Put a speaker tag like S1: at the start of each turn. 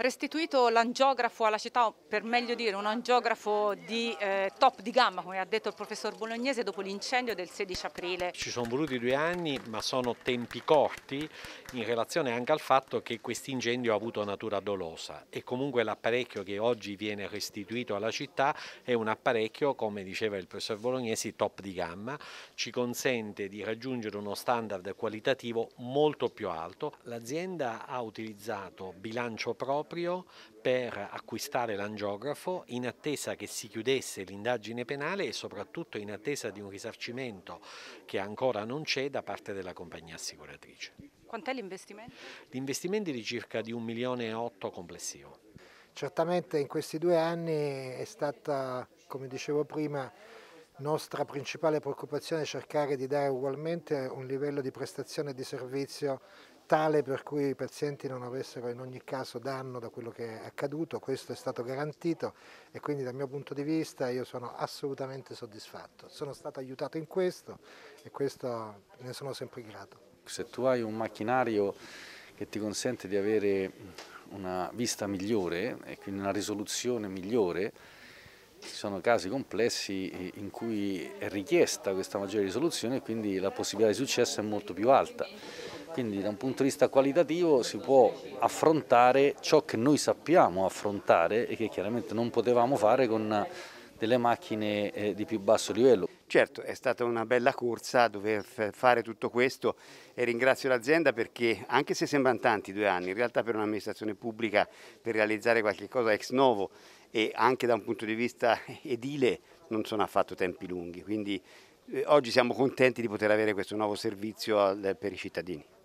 S1: restituito l'angiografo alla città, o per meglio dire un angiografo di eh, top di gamma, come ha detto il professor Bolognese, dopo l'incendio del 16 aprile. Ci
S2: sono voluti due anni, ma sono tempi corti in relazione anche al fatto che questo incendio ha avuto natura dolosa e comunque l'apparecchio che oggi viene restituito alla città è un apparecchio, come diceva il professor Bolognese, top di gamma, ci consente di raggiungere uno standard qualitativo molto più alto. L'azienda ha utilizzato bilancio proprio proprio per acquistare l'angiografo in attesa che si chiudesse l'indagine penale e soprattutto in attesa di un risarcimento che ancora non c'è da parte della compagnia assicuratrice.
S1: Quant'è l'investimento?
S2: L'investimento è di circa di 1 milione e 8 complessivo.
S3: Certamente in questi due anni è stata, come dicevo prima, nostra principale preoccupazione è cercare di dare ugualmente un livello di prestazione e di servizio tale per cui i pazienti non avessero in ogni caso danno da quello che è accaduto, questo è stato garantito e quindi dal mio punto di vista io sono assolutamente soddisfatto. Sono stato aiutato in questo e questo ne sono sempre grato.
S1: Se tu hai un macchinario che ti consente di avere una vista migliore e quindi una risoluzione migliore, ci sono casi complessi eh, in cui è richiesta questa maggiore risoluzione e quindi la possibilità di successo è molto più alta. Quindi da un punto di vista qualitativo si può affrontare ciò che noi sappiamo affrontare e che chiaramente non potevamo fare con delle
S4: macchine eh, di più basso livello. Certo, è stata una bella corsa dover fare tutto questo e ringrazio l'azienda perché anche se sembrano tanti due anni, in realtà per un'amministrazione pubblica per realizzare qualche cosa ex novo e anche da un punto di vista edile non sono affatto tempi lunghi, quindi eh, oggi siamo contenti di poter avere questo nuovo servizio al, per i cittadini.